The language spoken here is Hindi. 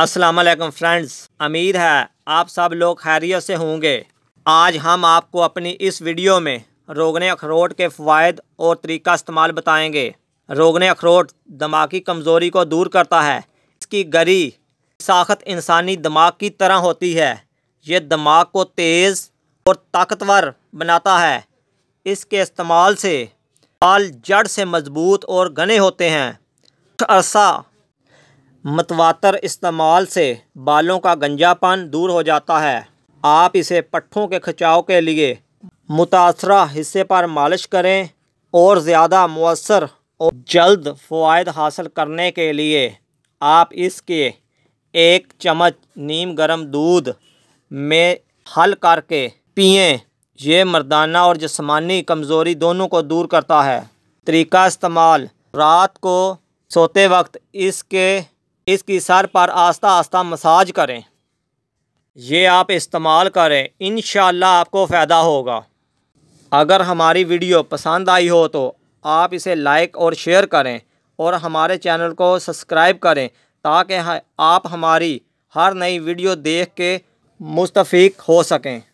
अस्सलाम वालेकुम फ्रेंड्स उम्मीद है आप सब लोग खैरियत से होंगे आज हम आपको अपनी इस वीडियो में रोगने अखरोट के फ़ायद और तरीका इस्तेमाल बताएंगे रोगने अखरोट दिमागी कमज़ोरी को दूर करता है इसकी गरी साखत इंसानी दिमाग की तरह होती है ये दिमाग को तेज़ और ताकतवर बनाता है इसके इस्तेमाल से बाल जड़ से मज़बूत और घने होते हैं अरसा मतवातर इस्तेमाल से बालों का गंजापन दूर हो जाता है आप इसे पट्ठों के खिंचाव के लिए मुतासरा हिस्से पर मालिश करें और ज़्यादा मवसर और जल्द फ़वाद हासिल करने के लिए आप इसके एक चम्मच नीम गर्म दूध में हल करके पिए ये मर्दाना और जिसमानी कमज़ोरी दोनों को दूर करता है तरीका इस्तेमाल रात को सोते वक्त इसके इसकी सर पर आस्ता आस्ता मसाज करें ये आप इस्तेमाल करें इन आपको फ़ायदा होगा अगर हमारी वीडियो पसंद आई हो तो आप इसे लाइक और शेयर करें और हमारे चैनल को सब्सक्राइब करें ताकि आप हमारी हर नई वीडियो देख के मुस्तफ़ हो सकें